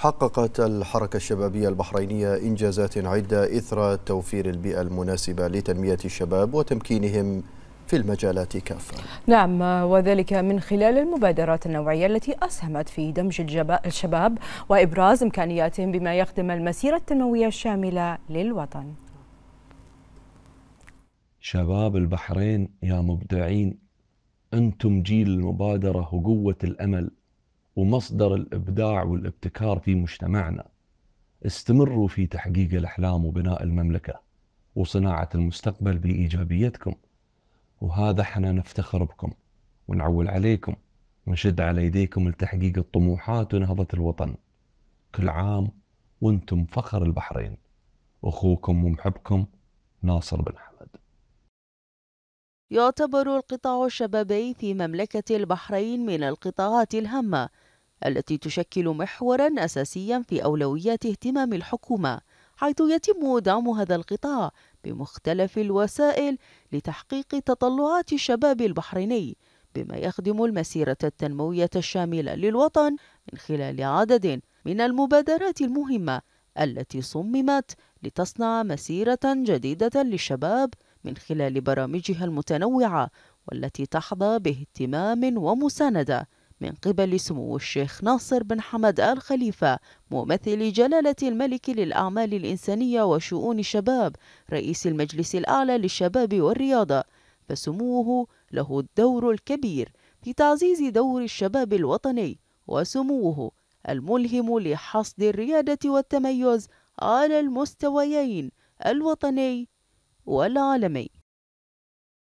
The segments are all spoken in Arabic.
حققت الحركة الشبابية البحرينية إنجازات عدة إثر توفير البيئة المناسبة لتنمية الشباب وتمكينهم في المجالات كافة نعم وذلك من خلال المبادرات النوعية التي أسهمت في دمج الشباب وإبراز إمكانياتهم بما يخدم المسيرة التنموية الشاملة للوطن شباب البحرين يا مبدعين أنتم جيل المبادرة وقوة الأمل ومصدر الابداع والابتكار في مجتمعنا. استمروا في تحقيق الاحلام وبناء المملكه وصناعه المستقبل بايجابيتكم. وهذا احنا نفتخر بكم ونعول عليكم ونشد على يديكم لتحقيق الطموحات ونهضه الوطن. كل عام وانتم فخر البحرين. اخوكم ومحبكم ناصر بن حمد. يعتبر القطاع الشبابي في مملكة البحرين من القطاعات الهامة التي تشكل محورا أساسيا في أولويات اهتمام الحكومة حيث يتم دعم هذا القطاع بمختلف الوسائل لتحقيق تطلعات الشباب البحريني بما يخدم المسيرة التنموية الشاملة للوطن من خلال عدد من المبادرات المهمة التي صممت لتصنع مسيرة جديدة للشباب من خلال برامجها المتنوعة والتي تحظى باهتمام ومساندة من قبل سمو الشيخ ناصر بن حمد آل خليفة ممثل جلالة الملك للأعمال الإنسانية وشؤون الشباب رئيس المجلس الأعلى للشباب والرياضة فسموه له الدور الكبير في تعزيز دور الشباب الوطني وسموه الملهم لحصد الريادة والتميز على المستويين الوطني والعالمي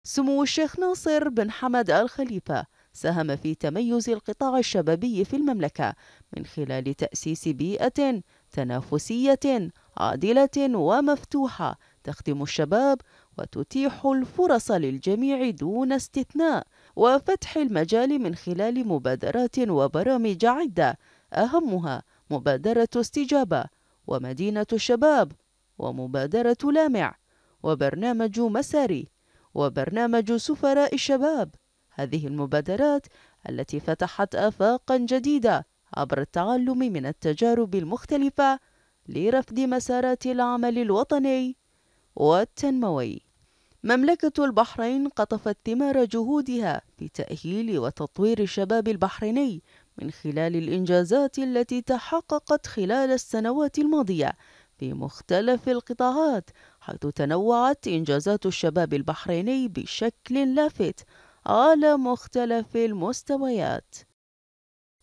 سمو الشيخ ناصر بن حمد الخليفة ساهم في تميز القطاع الشبابي في المملكة من خلال تأسيس بيئة تنافسية عادلة ومفتوحة تخدم الشباب وتتيح الفرص للجميع دون استثناء وفتح المجال من خلال مبادرات وبرامج عدة أهمها مبادرة استجابة ومدينة الشباب ومبادرة لامع وبرنامج مساري وبرنامج سفراء الشباب هذه المبادرات التي فتحت آفاقا جديدة عبر التعلم من التجارب المختلفة لرفد مسارات العمل الوطني والتنموي مملكة البحرين قطفت ثمار جهودها في تأهيل وتطوير الشباب البحريني من خلال الإنجازات التي تحققت خلال السنوات الماضية في مختلف القطاعات حيث تنوعت إنجازات الشباب البحريني بشكل لافت على مختلف المستويات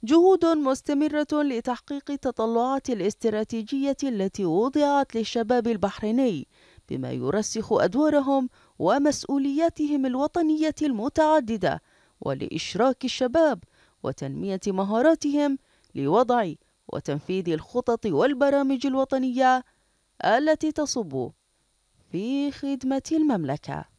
جهود مستمرة لتحقيق التطلعات الاستراتيجية التي وضعت للشباب البحريني بما يرسخ أدوارهم ومسؤولياتهم الوطنية المتعددة ولإشراك الشباب وتنمية مهاراتهم لوضع وتنفيذ الخطط والبرامج الوطنية التي تصب في خدمة المملكة